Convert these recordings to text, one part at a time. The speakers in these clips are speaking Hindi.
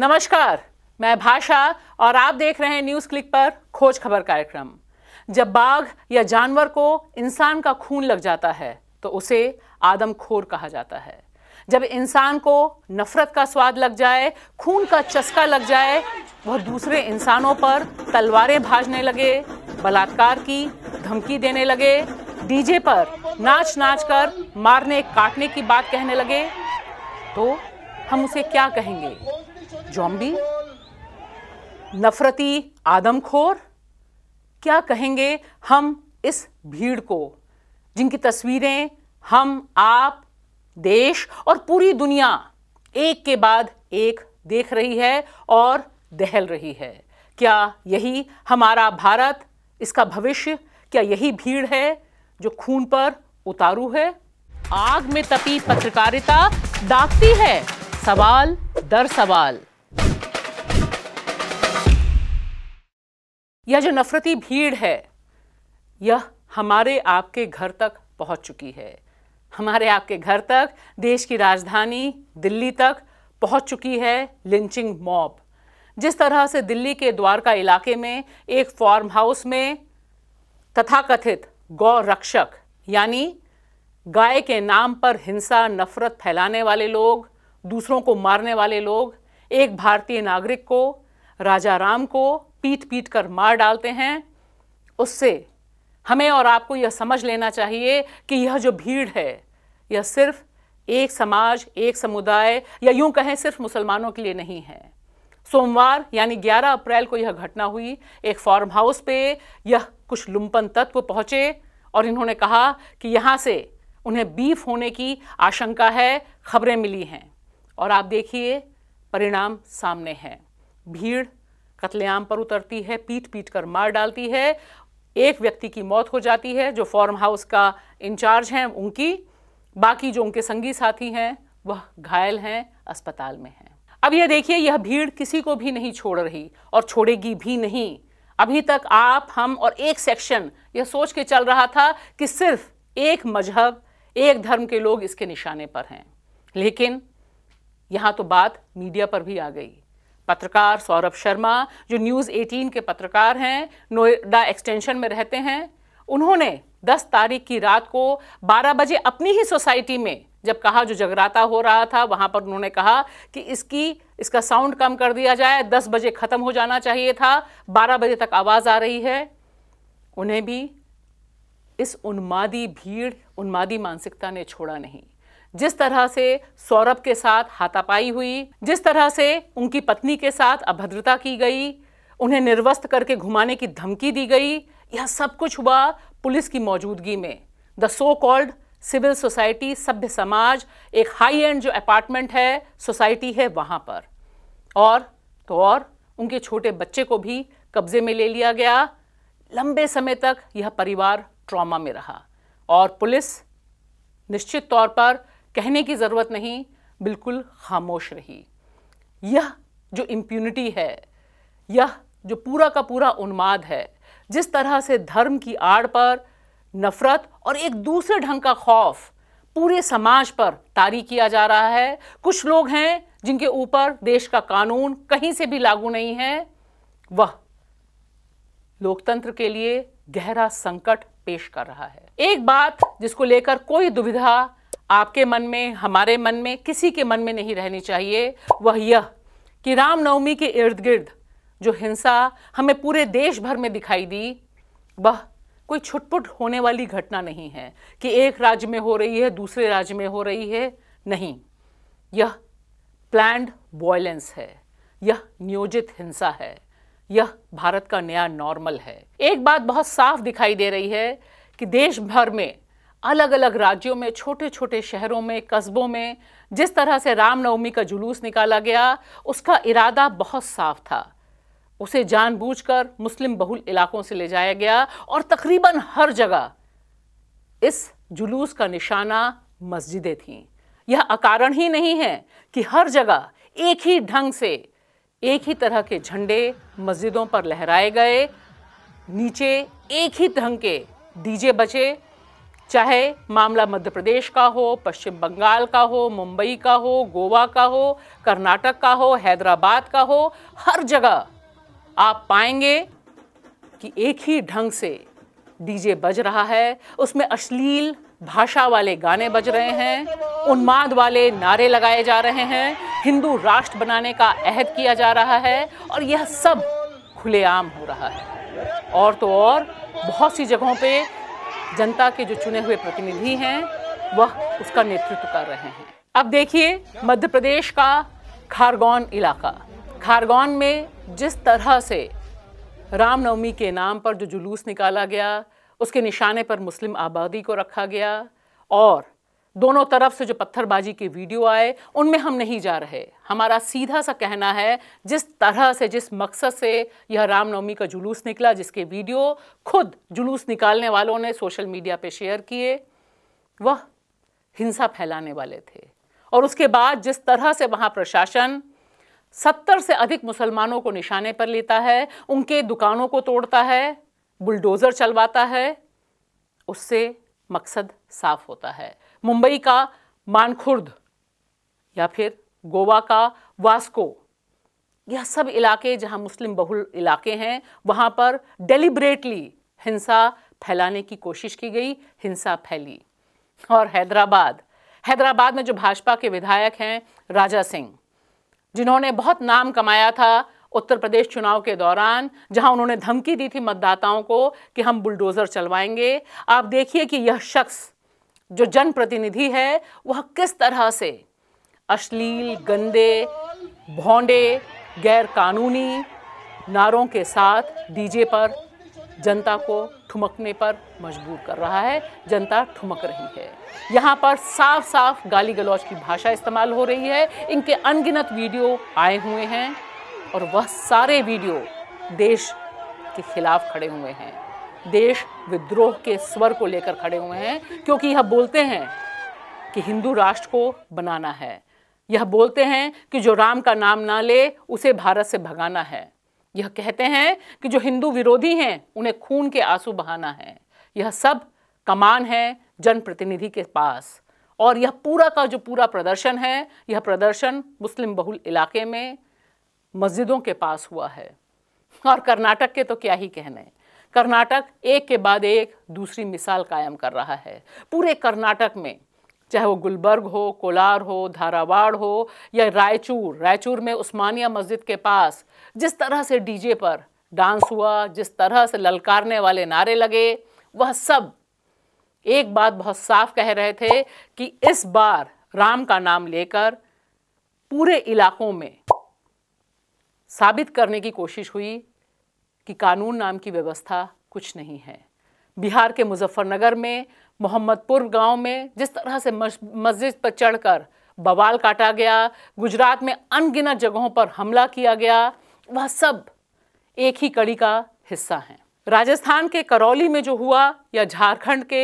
नमस्कार मैं भाषा और आप देख रहे हैं न्यूज क्लिक पर खोज खबर कार्यक्रम जब बाघ या जानवर को इंसान का खून लग जाता है तो उसे आदमखोर कहा जाता है जब इंसान को नफरत का स्वाद लग जाए खून का चस्का लग जाए वह दूसरे इंसानों पर तलवारें भाजने लगे बलात्कार की धमकी देने लगे डीजे पर नाच नाच कर मारने काटने की बात कहने लगे तो हम उसे क्या कहेंगे जॉम्बी नफरती आदमखोर क्या कहेंगे हम इस भीड़ को जिनकी तस्वीरें हम आप देश और पूरी दुनिया एक के बाद एक देख रही है और दहल रही है क्या यही हमारा भारत इसका भविष्य क्या यही भीड़ है जो खून पर उतारू है आग में तपी पत्रकारिता दागती है सवाल दर सवाल यह जो नफरती भीड़ है यह हमारे आपके घर तक पहुंच चुकी है हमारे आपके घर तक देश की राजधानी दिल्ली तक पहुंच चुकी है लिंचिंग मॉब जिस तरह से दिल्ली के द्वारका इलाके में एक फार्म हाउस में तथाकथित गौ रक्षक यानी गाय के नाम पर हिंसा नफरत फैलाने वाले लोग दूसरों को मारने वाले लोग एक भारतीय नागरिक को राजा राम को पीट पीट कर मार डालते हैं उससे हमें और आपको यह समझ लेना चाहिए कि यह जो भीड़ है यह सिर्फ एक समाज एक समुदाय या यूं कहें सिर्फ मुसलमानों के लिए नहीं है सोमवार यानी 11 अप्रैल को यह घटना हुई एक फार्म हाउस पे यह कुछ लुम्पन तत्व पहुंचे और इन्होंने कहा कि यहाँ से उन्हें बीफ होने की आशंका है खबरें मिली हैं और आप देखिए परिणाम सामने हैं भीड़ कत्लेआम पर उतरती है पीट पीट कर मार डालती है एक व्यक्ति की मौत हो जाती है जो फॉर्म हाउस का इंचार्ज हैं उनकी बाकी जो उनके संगी साथी हैं वह घायल हैं अस्पताल में हैं अब यह देखिए यह भीड़ किसी को भी नहीं छोड़ रही और छोड़ेगी भी नहीं अभी तक आप हम और एक सेक्शन यह सोच के चल रहा था कि सिर्फ एक मजहब एक धर्म के लोग इसके निशाने पर हैं लेकिन यहाँ तो बात मीडिया पर भी आ गई पत्रकार सौरभ शर्मा जो न्यूज़ 18 के पत्रकार हैं नोएडा एक्सटेंशन में रहते हैं उन्होंने 10 तारीख की रात को 12 बजे अपनी ही सोसाइटी में जब कहा जो जगराता हो रहा था वहाँ पर उन्होंने कहा कि इसकी इसका साउंड कम कर दिया जाए 10 बजे ख़त्म हो जाना चाहिए था 12 बजे तक आवाज़ आ रही है उन्हें भी इस उन्मादी भीड़ उन्मादी मानसिकता ने छोड़ा नहीं जिस तरह से सौरभ के साथ हाथापाई हुई जिस तरह से उनकी पत्नी के साथ अभद्रता की गई उन्हें निर्वस्त करके घुमाने की धमकी दी गई यह सब कुछ हुआ पुलिस की मौजूदगी में the so called civil society सभ्य समाज एक हाई एंड जो अपार्टमेंट है सोसाइटी है वहाँ पर और तो और उनके छोटे बच्चे को भी कब्जे में ले लिया गया लंबे समय तक यह परिवार ट्रॉमा में रहा और पुलिस निश्चित तौर पर कहने की ज़रूरत नहीं बिल्कुल खामोश रही यह जो इम्प्यूनिटी है यह जो पूरा का पूरा उन्माद है जिस तरह से धर्म की आड़ पर नफ़रत और एक दूसरे ढंग का खौफ पूरे समाज पर तारी किया जा रहा है कुछ लोग हैं जिनके ऊपर देश का कानून कहीं से भी लागू नहीं है वह लोकतंत्र के लिए गहरा संकट पेश कर रहा है एक बात जिसको लेकर कोई दुविधा आपके मन में हमारे मन में किसी के मन में नहीं रहनी चाहिए वह यह कि रामनवमी के इर्द गिर्द जो हिंसा हमें पूरे देश भर में दिखाई दी वह कोई छुटपुट होने वाली घटना नहीं है कि एक राज्य में हो रही है दूसरे राज्य में हो रही है नहीं यह प्लैंड वॉयलेंस है यह नियोजित हिंसा है यह भारत का नया नॉर्मल है एक बात बहुत साफ दिखाई दे रही है कि देश भर में अलग अलग राज्यों में छोटे छोटे शहरों में कस्बों में जिस तरह से रामनवमी का जुलूस निकाला गया उसका इरादा बहुत साफ था उसे जानबूझकर मुस्लिम बहुल इलाकों से ले जाया गया और तकरीबन हर जगह इस जुलूस का निशाना मस्जिदें थीं यह अकारण ही नहीं है कि हर जगह एक ही ढंग से एक ही तरह के झंडे मस्जिदों पर लहराए गए नीचे एक ही ढंग के डीजे बचे चाहे मामला मध्य प्रदेश का हो पश्चिम बंगाल का हो मुंबई का हो गोवा का हो कर्नाटक का हो हैदराबाद का हो हर जगह आप पाएंगे कि एक ही ढंग से डीजे बज रहा है उसमें अश्लील भाषा वाले गाने बज रहे हैं उन्माद वाले नारे लगाए जा रहे हैं हिंदू राष्ट्र बनाने का अहद किया जा रहा है और यह सब खुलेआम हो रहा है और तो और बहुत सी जगहों पे जनता के जो चुने हुए प्रतिनिधि हैं वह उसका नेतृत्व कर रहे हैं अब देखिए मध्य प्रदेश का खारगौन इलाका खारगौन में जिस तरह से रामनवमी के नाम पर जो जुलूस निकाला गया उसके निशाने पर मुस्लिम आबादी को रखा गया और दोनों तरफ से जो पत्थरबाजी के वीडियो आए उनमें हम नहीं जा रहे हमारा सीधा सा कहना है जिस तरह से जिस मकसद से यह रामनवमी का जुलूस निकला जिसके वीडियो खुद जुलूस निकालने वालों ने सोशल मीडिया पे शेयर किए वह हिंसा फैलाने वाले थे और उसके बाद जिस तरह से वहाँ प्रशासन सत्तर से अधिक मुसलमानों को निशाने पर लेता है उनके दुकानों को तोड़ता है बुलडोज़र चलवाता है उससे मकसद साफ होता है मुंबई का मानखुर्द या फिर गोवा का वास्को यह सब इलाके जहां मुस्लिम बहुल इलाके हैं वहां पर डेलिब्रेटली हिंसा फैलाने की कोशिश की गई हिंसा फैली और हैदराबाद हैदराबाद में जो भाजपा के विधायक हैं राजा सिंह जिन्होंने बहुत नाम कमाया था उत्तर प्रदेश चुनाव के दौरान जहां उन्होंने धमकी दी थी मतदाताओं को कि हम बुलडोज़र चलवाएंगे आप देखिए कि यह शख्स जो जनप्रतिनिधि है वह किस तरह से अश्लील गंदे भोंडे गैरकानूनी नारों के साथ डीजे पर जनता को ठुमकने पर मजबूर कर रहा है जनता ठुमक रही है यहाँ पर साफ साफ गाली गलौज की भाषा इस्तेमाल हो रही है इनके अनगिनत वीडियो आए हुए हैं और वह सारे वीडियो देश के खिलाफ खड़े हुए हैं देश विद्रोह के स्वर को लेकर खड़े हुए हैं क्योंकि यह बोलते हैं कि हिंदू राष्ट्र को बनाना है यह बोलते हैं कि जो राम का नाम ना ले उसे भारत से भगाना है यह कहते हैं कि जो हिंदू विरोधी हैं उन्हें खून के आंसू बहाना है यह सब कमान है जनप्रतिनिधि के पास और यह पूरा का जो पूरा प्रदर्शन है यह प्रदर्शन मुस्लिम बहुल इलाके में मस्जिदों के पास हुआ है और कर्नाटक के तो क्या ही कहने कर्नाटक एक के बाद एक दूसरी मिसाल कायम कर रहा है पूरे कर्नाटक में चाहे वो गुलबर्ग हो कोलार हो धारावाड़ हो या रायचूर रायचूर में उस्मानिया मस्जिद के पास जिस तरह से डीजे पर डांस हुआ जिस तरह से ललकारने वाले नारे लगे वह सब एक बात बहुत साफ कह रहे थे कि इस बार राम का नाम लेकर पूरे इलाकों में साबित करने की कोशिश हुई कि कानून नाम की व्यवस्था कुछ नहीं है बिहार के मुजफ्फरनगर में मोहम्मदपुर गांव में जिस तरह से मस्जिद पर चढ़कर बवाल काटा गया गुजरात में अनगिनत जगहों पर हमला किया गया वह सब एक ही कड़ी का हिस्सा हैं राजस्थान के करौली में जो हुआ या झारखंड के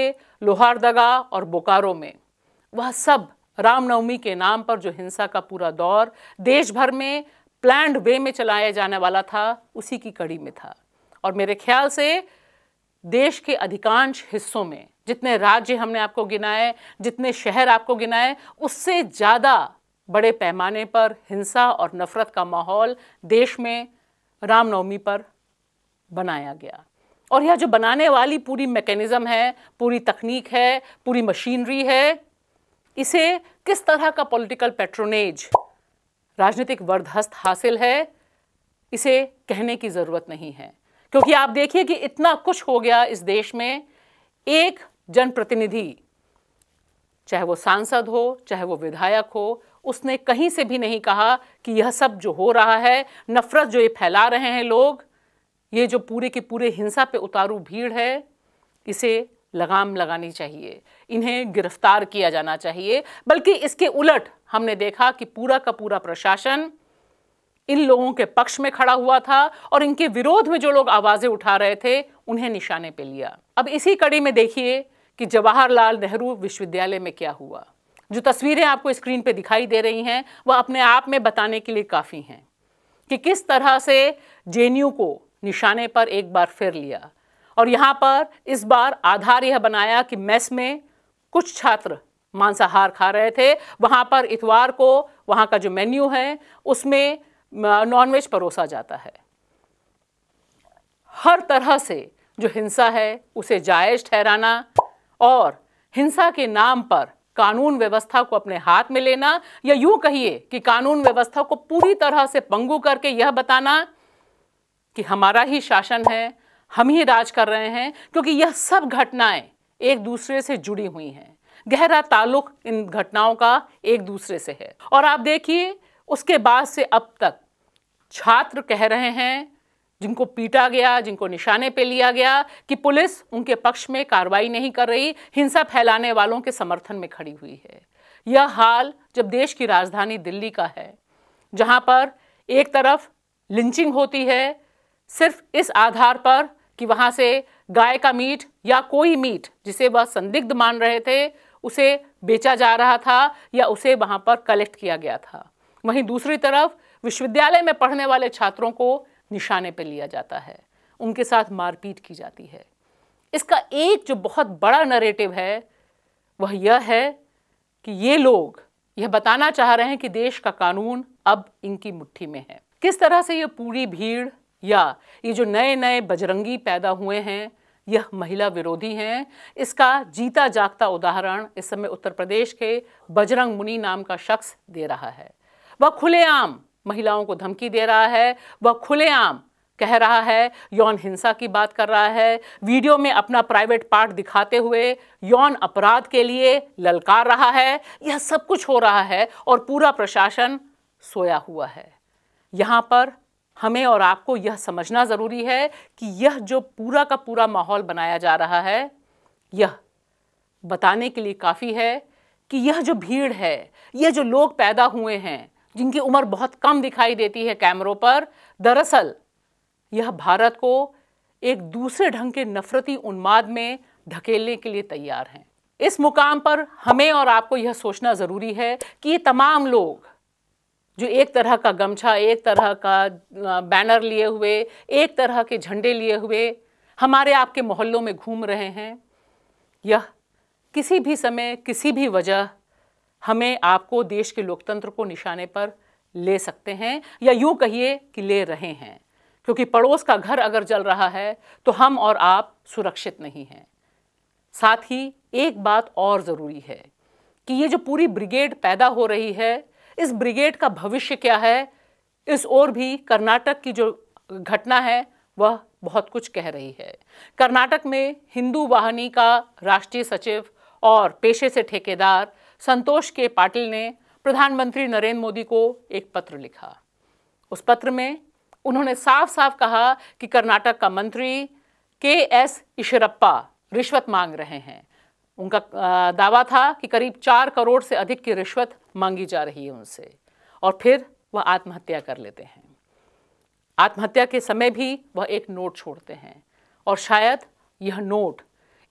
लोहारदगा और बोकारो में वह सब रामनवमी के नाम पर जो हिंसा का पूरा दौर देश भर में प्लान्ड वे में चलाया जाने वाला था उसी की कड़ी में था और मेरे ख्याल से देश के अधिकांश हिस्सों में जितने राज्य हमने आपको गिनाए जितने शहर आपको गिनाए उससे ज़्यादा बड़े पैमाने पर हिंसा और नफ़रत का माहौल देश में रामनवमी पर बनाया गया और यह जो बनाने वाली पूरी मैकेनिज़्म है पूरी तकनीक है पूरी मशीनरी है इसे किस तरह का पॉलिटिकल पेट्रोनेज राजनीतिक वर्धस्त हासिल है इसे कहने की ज़रूरत नहीं है क्योंकि आप देखिए कि इतना कुछ हो गया इस देश में एक जनप्रतिनिधि चाहे वो सांसद हो चाहे वो विधायक हो उसने कहीं से भी नहीं कहा कि यह सब जो हो रहा है नफरत जो ये फैला रहे हैं लोग ये जो पूरे की पूरे हिंसा पे उतारू भीड़ है इसे लगाम लगानी चाहिए इन्हें गिरफ्तार किया जाना चाहिए बल्कि इसके उलट हमने देखा कि पूरा का पूरा प्रशासन इन लोगों के पक्ष में खड़ा हुआ था और इनके विरोध में जो लोग आवाज़ें उठा रहे थे उन्हें निशाने पे लिया अब इसी कड़ी में देखिए कि जवाहरलाल नेहरू विश्वविद्यालय में क्या हुआ जो तस्वीरें आपको स्क्रीन पे दिखाई दे रही हैं वह अपने आप में बताने के लिए काफ़ी हैं कि किस तरह से जे को निशाने पर एक बार फिर लिया और यहाँ पर इस बार आधार यह बनाया कि मेस में कुछ छात्र मांसाहार खा रहे थे वहाँ पर इतवार को वहाँ का जो मेन्यू है उसमें नॉनवेज परोसा जाता है हर तरह से जो हिंसा है उसे जायज़ ठहराना और हिंसा के नाम पर कानून व्यवस्था को अपने हाथ में लेना या यूं कहिए कि कानून व्यवस्था को पूरी तरह से पंगू करके यह बताना कि हमारा ही शासन है हम ही राज कर रहे हैं क्योंकि यह सब घटनाएं एक दूसरे से जुड़ी हुई हैं गहरा ताल्लुक इन घटनाओं का एक दूसरे से है और आप देखिए उसके बाद से अब तक छात्र कह रहे हैं जिनको पीटा गया जिनको निशाने पे लिया गया कि पुलिस उनके पक्ष में कार्रवाई नहीं कर रही हिंसा फैलाने वालों के समर्थन में खड़ी हुई है यह हाल जब देश की राजधानी दिल्ली का है जहां पर एक तरफ लिंचिंग होती है सिर्फ इस आधार पर कि वहाँ से गाय का मीट या कोई मीट जिसे वह संदिग्ध मान रहे थे उसे बेचा जा रहा था या उसे वहाँ पर कलेक्ट किया गया था वहीं दूसरी तरफ विश्वविद्यालय में पढ़ने वाले छात्रों को निशाने पर लिया जाता है उनके साथ मारपीट की जाती है इसका एक जो बहुत बड़ा नरेटिव है वह यह है कि ये लोग यह बताना चाह रहे हैं कि देश का कानून अब इनकी मुट्ठी में है किस तरह से ये पूरी भीड़ या ये जो नए नए बजरंगी पैदा हुए हैं यह महिला विरोधी हैं इसका जीता जागता उदाहरण इस समय उत्तर प्रदेश के बजरंग मुनि नाम का शख्स दे रहा है वह खुलेआम महिलाओं को धमकी दे रहा है वह खुलेआम कह रहा है यौन हिंसा की बात कर रहा है वीडियो में अपना प्राइवेट पार्ट दिखाते हुए यौन अपराध के लिए ललकार रहा है यह सब कुछ हो रहा है और पूरा प्रशासन सोया हुआ है यहाँ पर हमें और आपको यह समझना ज़रूरी है कि यह जो पूरा का पूरा माहौल बनाया जा रहा है यह बताने के लिए काफ़ी है कि यह जो भीड़ है यह जो लोग पैदा हुए हैं जिनकी उम्र बहुत कम दिखाई देती है कैमरों पर दरअसल यह भारत को एक दूसरे ढंग के नफरती उन्माद में ढकेलने के लिए तैयार हैं इस मुकाम पर हमें और आपको यह सोचना ज़रूरी है कि ये तमाम लोग जो एक तरह का गमछा एक तरह का बैनर लिए हुए एक तरह के झंडे लिए हुए हमारे आपके मोहल्लों में घूम रहे हैं यह किसी भी समय किसी भी वजह हमें आपको देश के लोकतंत्र को निशाने पर ले सकते हैं या यूं कहिए कि ले रहे हैं क्योंकि पड़ोस का घर अगर जल रहा है तो हम और आप सुरक्षित नहीं हैं साथ ही एक बात और ज़रूरी है कि ये जो पूरी ब्रिगेड पैदा हो रही है इस ब्रिगेड का भविष्य क्या है इस ओर भी कर्नाटक की जो घटना है वह बहुत कुछ कह रही है कर्नाटक में हिंदू वाहनी का राष्ट्रीय सचिव और पेशे से ठेकेदार संतोष के पाटिल ने प्रधानमंत्री नरेंद्र मोदी को एक पत्र लिखा उस पत्र में उन्होंने साफ साफ कहा कि कर्नाटक का मंत्री के एस ईश्वरप्पा रिश्वत मांग रहे हैं उनका दावा था कि करीब चार करोड़ से अधिक की रिश्वत मांगी जा रही है उनसे और फिर वह आत्महत्या कर लेते हैं आत्महत्या के समय भी वह एक नोट छोड़ते हैं और शायद यह नोट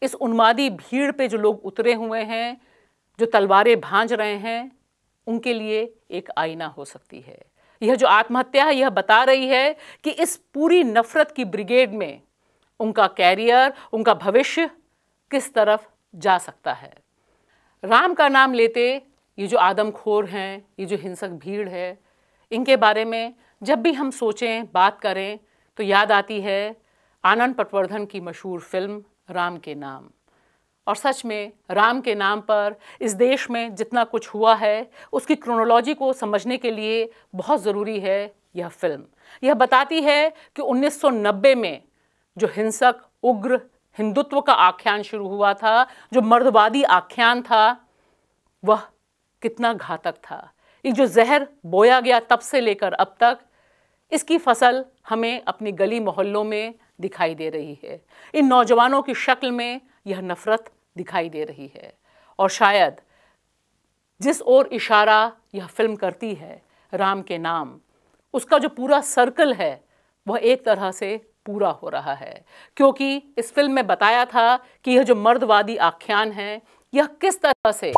इस उन्मादी भीड़ पे जो लोग उतरे हुए हैं जो तलवारें भांज रहे हैं उनके लिए एक आईना हो सकती है यह जो आत्महत्या है यह बता रही है कि इस पूरी नफरत की ब्रिगेड में उनका कैरियर उनका भविष्य किस तरफ जा सकता है राम का नाम लेते ये जो आदमखोर हैं ये जो हिंसक भीड़ है इनके बारे में जब भी हम सोचें बात करें तो याद आती है आनंद पटवर्धन की मशहूर फिल्म राम के नाम और सच में राम के नाम पर इस देश में जितना कुछ हुआ है उसकी क्रोनोलॉजी को समझने के लिए बहुत ज़रूरी है यह फिल्म यह बताती है कि 1990 में जो हिंसक उग्र हिंदुत्व का आख्यान शुरू हुआ था जो मर्दवादी आख्यान था वह कितना घातक था ये जो जहर बोया गया तब से लेकर अब तक इसकी फसल हमें अपनी गली मोहल्लों में दिखाई दे रही है इन नौजवानों की शक्ल में यह नफ़रत दिखाई दे रही है और शायद जिस ओर इशारा यह फिल्म करती है राम के नाम उसका जो पूरा सर्कल है वह एक तरह से पूरा हो रहा है क्योंकि इस फिल्म में बताया था कि यह जो मर्दवादी आख्यान है यह किस तरह से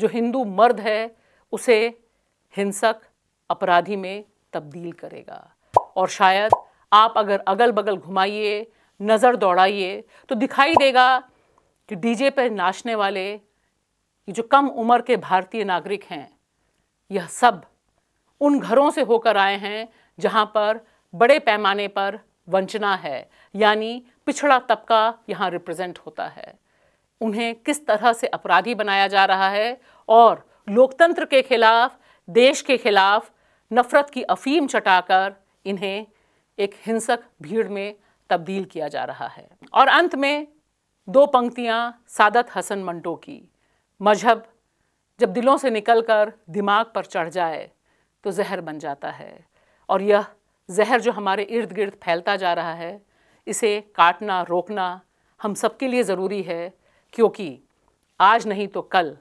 जो हिंदू मर्द है उसे हिंसक अपराधी में तब्दील करेगा और शायद आप अगर अगल बगल घुमाइए नज़र दौड़ाइए तो दिखाई देगा कि डीजे पर नाचने वाले ये जो कम उम्र के भारतीय नागरिक हैं यह सब उन घरों से होकर आए हैं जहां पर बड़े पैमाने पर वंचना है यानी पिछड़ा तबका यहाँ रिप्रेजेंट होता है उन्हें किस तरह से अपराधी बनाया जा रहा है और लोकतंत्र के खिलाफ देश के खिलाफ नफरत की अफीम चटाकर इन्हें एक हिंसक भीड़ में तब्दील किया जा रहा है और अंत में दो पंक्तियाँ सादत हसन मंटो की मजहब जब दिलों से निकलकर दिमाग पर चढ़ जाए तो जहर बन जाता है और यह जहर जो हमारे इर्द गिर्द फैलता जा रहा है इसे काटना रोकना हम सबके लिए ज़रूरी है क्योंकि आज नहीं तो कल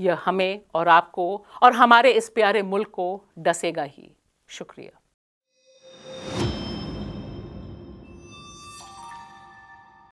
यह हमें और आपको और हमारे इस प्यारे मुल्क को डसेगा ही शुक्रिया